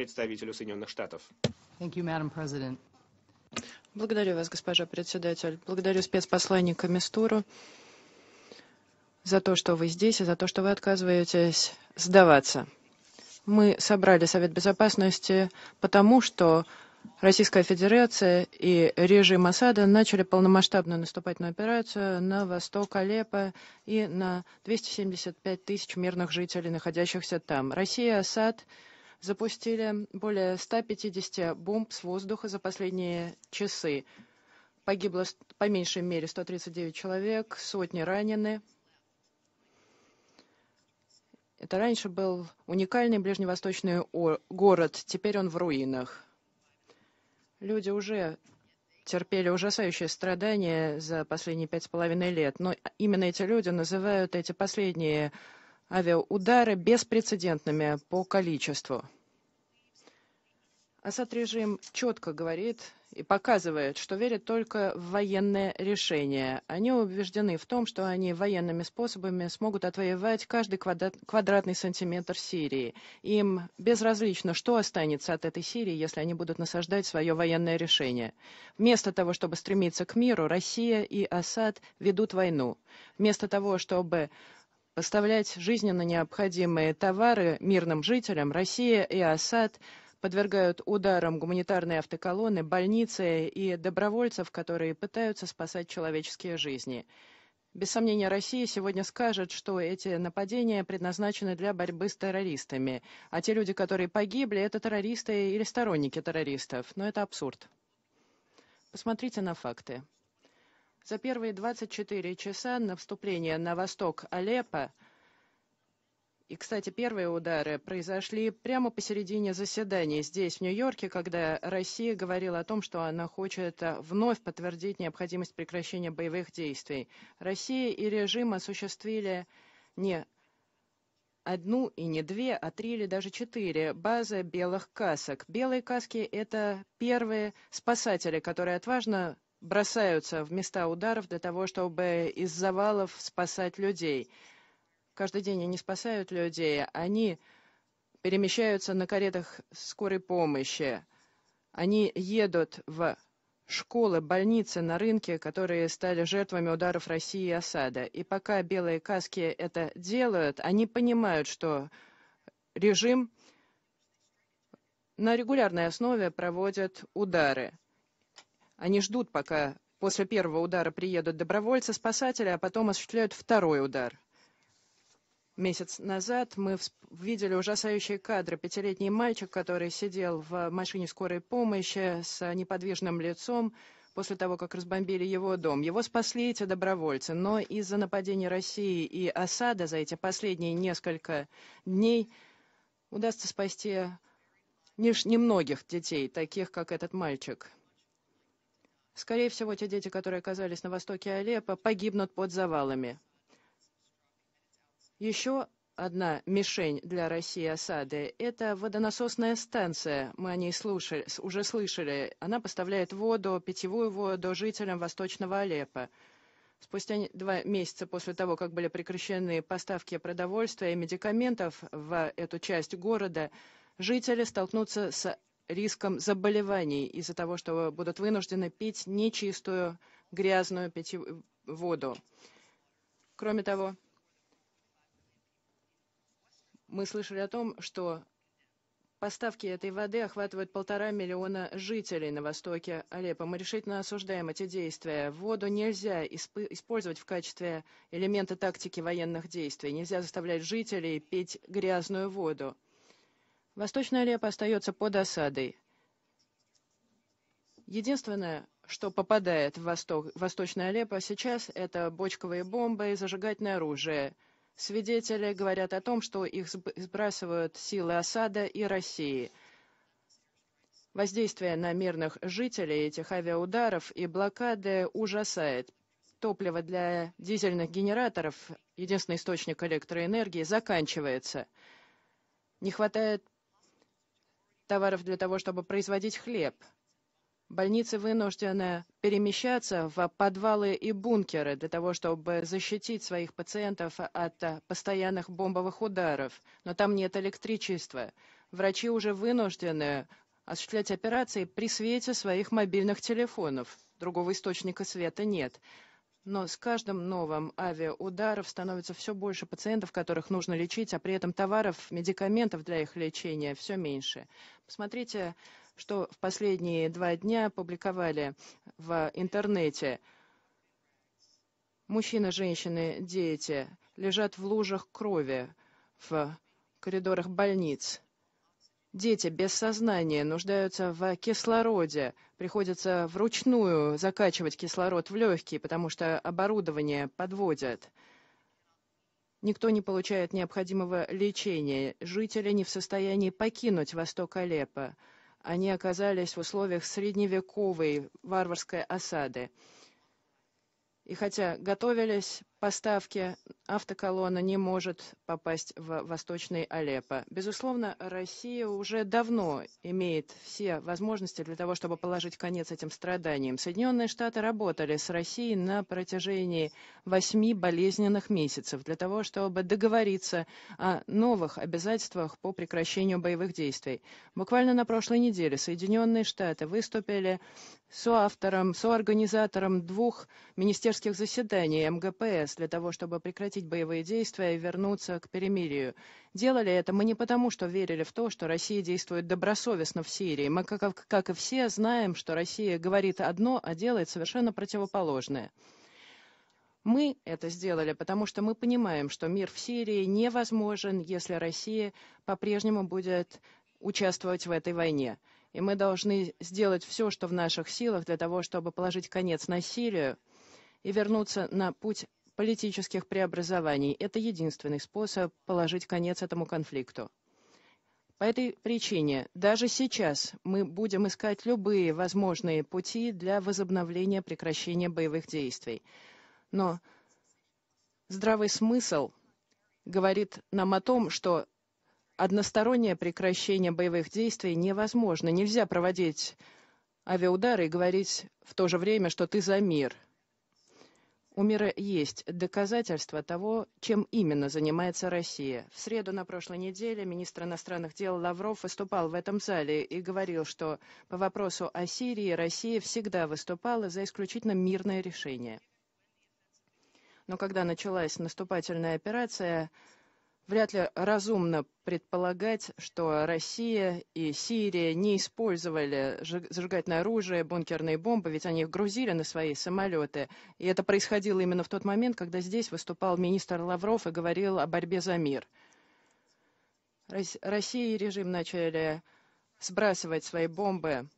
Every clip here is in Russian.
представителю Соединенных Штатов. Благодарю вас, госпожа председатель. Благодарю спецпосланника Мистуру за то, что вы здесь и за то, что вы отказываетесь сдаваться. Мы собрали Совет Безопасности потому, что Российская Федерация и режим Асада начали полномасштабную наступательную операцию на восток Алеппо и на 275 тысяч мирных жителей, находящихся там. Россия и Асад запустили более 150 бомб с воздуха за последние часы. Погибло по меньшей мере 139 человек, сотни ранены. Это раньше был уникальный ближневосточный город, теперь он в руинах. Люди уже терпели ужасающие страдания за последние пять с половиной лет, но именно эти люди называют эти последние авиаудары беспрецедентными по количеству. Асад режим четко говорит и показывает, что верит только в военные решения. Они убеждены в том, что они военными способами смогут отвоевать каждый квадрат, квадратный сантиметр Сирии. Им безразлично, что останется от этой Сирии, если они будут насаждать свое военное решение. Вместо того, чтобы стремиться к миру, Россия и Асад ведут войну. Вместо того, чтобы поставлять жизненно необходимые товары мирным жителям, Россия и Асад – подвергают ударам гуманитарные автоколонны, больницы и добровольцев, которые пытаются спасать человеческие жизни. Без сомнения, Россия сегодня скажет, что эти нападения предназначены для борьбы с террористами, а те люди, которые погибли, это террористы или сторонники террористов. Но это абсурд. Посмотрите на факты. За первые 24 часа на вступление на восток Алеппо – и, кстати, первые удары произошли прямо посередине заседания здесь, в Нью-Йорке, когда Россия говорила о том, что она хочет э, вновь подтвердить необходимость прекращения боевых действий. Россия и режим осуществили не одну и не две, а три или даже четыре базы белых касок. Белые каски – это первые спасатели, которые отважно бросаются в места ударов для того, чтобы из завалов спасать людей – Каждый день они спасают людей, они перемещаются на каретах скорой помощи, они едут в школы, больницы, на рынке, которые стали жертвами ударов России и осада. И пока белые каски это делают, они понимают, что режим на регулярной основе проводят удары. Они ждут, пока после первого удара приедут добровольцы-спасатели, а потом осуществляют второй удар месяц назад мы видели ужасающие кадры. Пятилетний мальчик, который сидел в машине скорой помощи с неподвижным лицом после того, как разбомбили его дом. Его спасли эти добровольцы, но из-за нападения России и осада за эти последние несколько дней удастся спасти лишь немногих детей, таких как этот мальчик. Скорее всего, те дети, которые оказались на востоке Алеппо, погибнут под завалами. Еще одна мишень для России осады – это водонасосная станция. Мы о ней слушали, уже слышали. Она поставляет воду, питьевую воду жителям Восточного Алеппо. Спустя два месяца после того, как были прекращены поставки продовольствия и медикаментов в эту часть города, жители столкнутся с риском заболеваний из-за того, что будут вынуждены пить нечистую грязную питьевую воду. Кроме того, мы слышали о том, что поставки этой воды охватывают полтора миллиона жителей на востоке Алеппо. Мы решительно осуждаем эти действия. Воду нельзя использовать в качестве элемента тактики военных действий. Нельзя заставлять жителей пить грязную воду. Восточная Алеппо остается под осадой. Единственное, что попадает в восток, восточное Алеппо сейчас, это бочковые бомбы и зажигательное оружие – Свидетели говорят о том, что их сбрасывают силы осада и России. Воздействие на мирных жителей этих авиаударов и блокады ужасает. Топливо для дизельных генераторов, единственный источник электроэнергии, заканчивается. Не хватает товаров для того, чтобы производить хлеб – Больницы вынуждены перемещаться в подвалы и бункеры для того, чтобы защитить своих пациентов от э, постоянных бомбовых ударов, но там нет электричества. Врачи уже вынуждены осуществлять операции при свете своих мобильных телефонов. Другого источника света нет. Но с каждым новым авиаударом становится все больше пациентов, которых нужно лечить, а при этом товаров, медикаментов для их лечения все меньше. Посмотрите что в последние два дня публиковали в интернете. Мужчины, женщины, дети лежат в лужах крови в коридорах больниц. Дети без сознания нуждаются в кислороде. Приходится вручную закачивать кислород в легкие, потому что оборудование подводят. Никто не получает необходимого лечения. Жители не в состоянии покинуть восток Алеппо. Они оказались в условиях средневековой варварской осады. И хотя готовились поставки автоколонна не может попасть в Восточный Алеппо. Безусловно, Россия уже давно имеет все возможности для того, чтобы положить конец этим страданиям. Соединенные Штаты работали с Россией на протяжении восьми болезненных месяцев для того, чтобы договориться о новых обязательствах по прекращению боевых действий. Буквально на прошлой неделе Соединенные Штаты выступили соавтором, соорганизатором двух министерских заседаний МГПС ЕС для того, чтобы прекратить боевые действия и вернуться к перемирию. Делали это мы не потому, что верили в то, что Россия действует добросовестно в Сирии. Мы, как, как и все, знаем, что Россия говорит одно, а делает совершенно противоположное. Мы это сделали, потому что мы понимаем, что мир в Сирии невозможен, если Россия по-прежнему будет участвовать в этой войне. И мы должны сделать все, что в наших силах для того, чтобы положить конец насилию и вернуться на путь политических преобразований. Это единственный способ положить конец этому конфликту. По этой причине даже сейчас мы будем искать любые возможные пути для возобновления прекращения боевых действий. Но здравый смысл говорит нам о том, что одностороннее прекращение боевых действий невозможно. Нельзя проводить авиаудары и говорить в то же время, что ты за мир – у мира есть доказательства того, чем именно занимается Россия. В среду на прошлой неделе министр иностранных дел Лавров выступал в этом зале и говорил, что по вопросу о Сирии Россия всегда выступала за исключительно мирное решение. Но когда началась наступательная операция, вряд ли разумно предполагать, что Россия и Сирия не использовали зажигательное оружие, бункерные бомбы, ведь они их грузили на свои самолеты. И это происходило именно в тот момент, когда здесь выступал министр Лавров и говорил о борьбе за мир. Россия и режим начали сбрасывать свои бомбы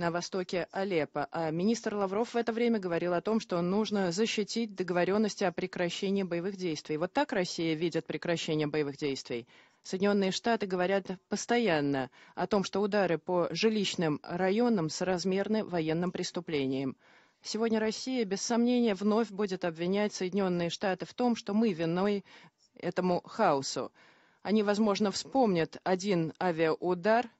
на востоке Алеппо. А министр Лавров в это время говорил о том, что нужно защитить договоренности о прекращении боевых действий. Вот так Россия видит прекращение боевых действий. Соединенные Штаты говорят постоянно о том, что удары по жилищным районам соразмерны военным преступлениям. Сегодня Россия, без сомнения, вновь будет обвинять Соединенные Штаты в том, что мы виной этому хаосу. Они, возможно, вспомнят один авиаудар –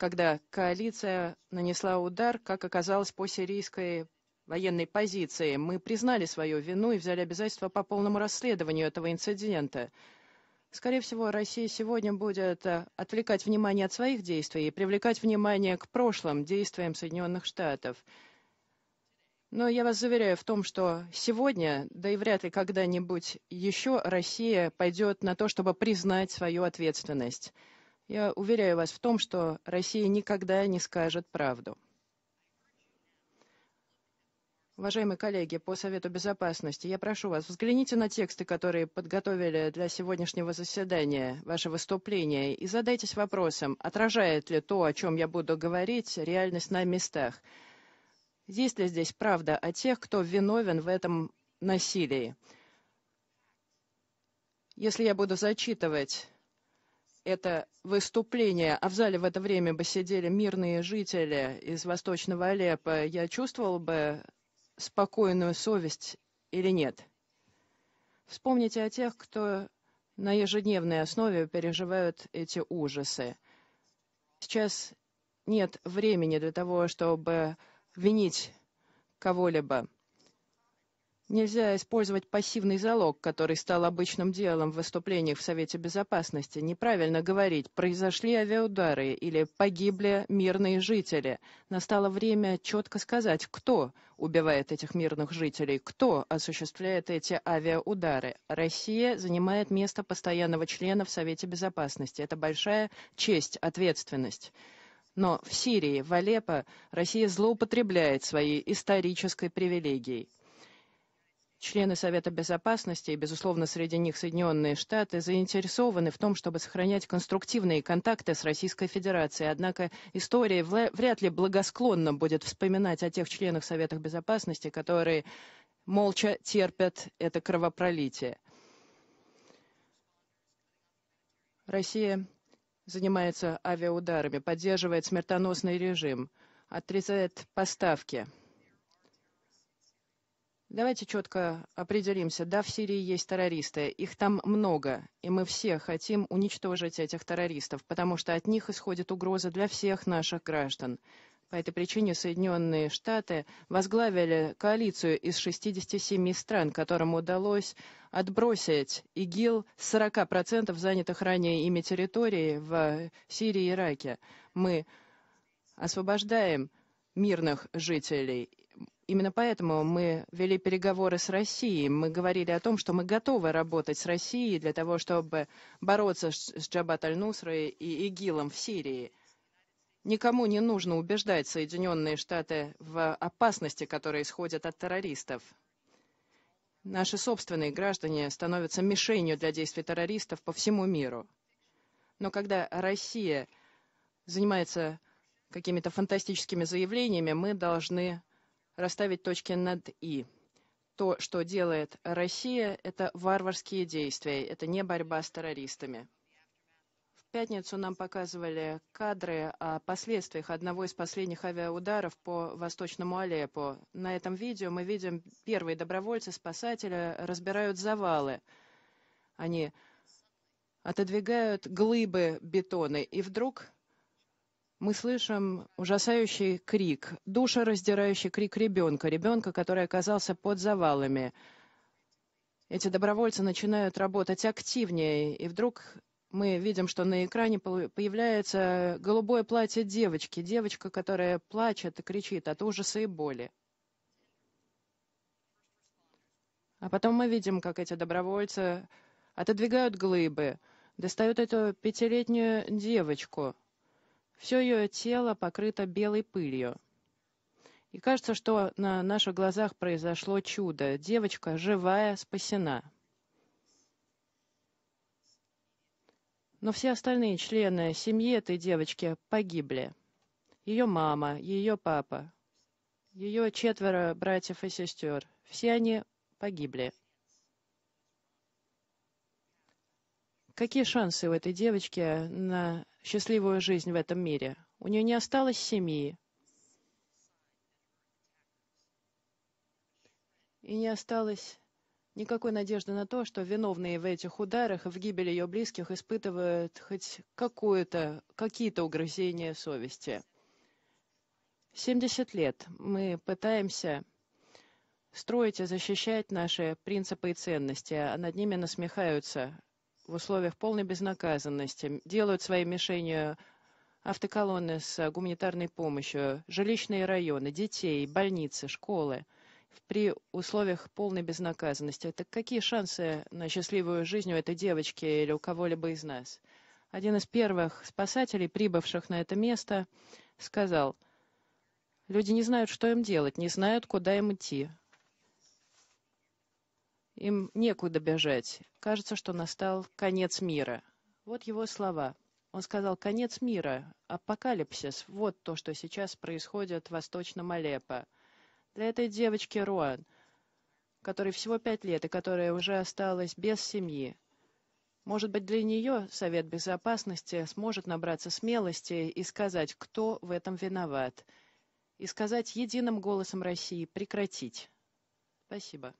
когда коалиция нанесла удар, как оказалось, по сирийской военной позиции. Мы признали свою вину и взяли обязательства по полному расследованию этого инцидента. Скорее всего, Россия сегодня будет э, отвлекать внимание от своих действий и привлекать внимание к прошлым действиям Соединенных Штатов. Но я вас заверяю в том, что сегодня, да и вряд ли когда-нибудь еще, Россия пойдет на то, чтобы признать свою ответственность. Я уверяю вас в том, что Россия никогда не скажет правду. Уважаемые коллеги по Совету Безопасности, я прошу вас, взгляните на тексты, которые подготовили для сегодняшнего заседания ваше выступление, и задайтесь вопросом, отражает ли то, о чем я буду говорить, реальность на местах. Есть ли здесь правда о тех, кто виновен в этом насилии? Если я буду зачитывать это выступление, а в зале в это время бы сидели мирные жители из Восточного Алеппо, я чувствовал бы спокойную совесть или нет? Вспомните о тех, кто на ежедневной основе переживают эти ужасы. Сейчас нет времени для того, чтобы винить кого-либо. Нельзя использовать пассивный залог, который стал обычным делом в выступлениях в Совете Безопасности. Неправильно говорить «произошли авиаудары» или «погибли мирные жители». Настало время четко сказать, кто убивает этих мирных жителей, кто осуществляет эти авиаудары. Россия занимает место постоянного члена в Совете Безопасности. Это большая честь, ответственность. Но в Сирии, в Алеппо, Россия злоупотребляет своей исторической привилегией. Члены Совета Безопасности, и, безусловно, среди них Соединенные Штаты, заинтересованы в том, чтобы сохранять конструктивные контакты с Российской Федерацией. Однако история вряд ли благосклонно будет вспоминать о тех членах Совета Безопасности, которые молча терпят это кровопролитие. Россия занимается авиаударами, поддерживает смертоносный режим, отрезает поставки – Давайте четко определимся. Да, в Сирии есть террористы. Их там много. И мы все хотим уничтожить этих террористов, потому что от них исходит угроза для всех наших граждан. По этой причине Соединенные Штаты возглавили коалицию из 67 стран, которым удалось отбросить ИГИЛ с 40% занятых ранее ими территорий в Сирии и Ираке. Мы освобождаем мирных жителей Именно поэтому мы вели переговоры с Россией. Мы говорили о том, что мы готовы работать с Россией для того, чтобы бороться с Джабат Аль-Нусрой и ИГИЛом в Сирии. Никому не нужно убеждать Соединенные Штаты в опасности, которые исходят от террористов. Наши собственные граждане становятся мишенью для действий террористов по всему миру. Но когда Россия занимается какими-то фантастическими заявлениями, мы должны расставить точки над «и». То, что делает Россия, это варварские действия, это не борьба с террористами. В пятницу нам показывали кадры о последствиях одного из последних авиаударов по восточному Алеппо. На этом видео мы видим, первые добровольцы-спасатели разбирают завалы. Они отодвигают глыбы бетона, и вдруг мы слышим ужасающий крик, душераздирающий крик ребенка, ребенка, который оказался под завалами. Эти добровольцы начинают работать активнее, и вдруг мы видим, что на экране появляется голубое платье девочки, девочка, которая плачет и кричит от ужаса и боли. А потом мы видим, как эти добровольцы отодвигают глыбы, достают эту пятилетнюю девочку – все ее тело покрыто белой пылью. И кажется, что на наших глазах произошло чудо. Девочка живая, спасена. Но все остальные члены семьи этой девочки погибли. Ее мама, ее папа, ее четверо братьев и сестер. Все они погибли. Какие шансы у этой девочки на счастливую жизнь в этом мире? У нее не осталось семьи. И не осталось никакой надежды на то, что виновные в этих ударах и в гибели ее близких испытывают хоть какое-то, какие-то угрызения совести. 70 лет мы пытаемся строить и защищать наши принципы и ценности, а над ними насмехаются в условиях полной безнаказанности, делают своей мишенью автоколонны с э, гуманитарной помощью, жилищные районы, детей, больницы, школы при условиях полной безнаказанности. Так какие шансы на счастливую жизнь у этой девочки или у кого-либо из нас? Один из первых спасателей, прибывших на это место, сказал, «Люди не знают, что им делать, не знают, куда им идти. Им некуда бежать. Кажется, что настал конец мира. Вот его слова. Он сказал «конец мира», «апокалипсис» — вот то, что сейчас происходит в Восточном Алеппо. Для этой девочки Руан, которой всего пять лет и которая уже осталась без семьи, может быть, для нее Совет Безопасности сможет набраться смелости и сказать, кто в этом виноват, и сказать единым голосом России «прекратить». Спасибо.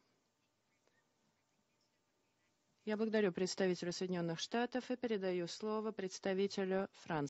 Я благодарю представителя Соединенных Штатов и передаю слово представителю Франции.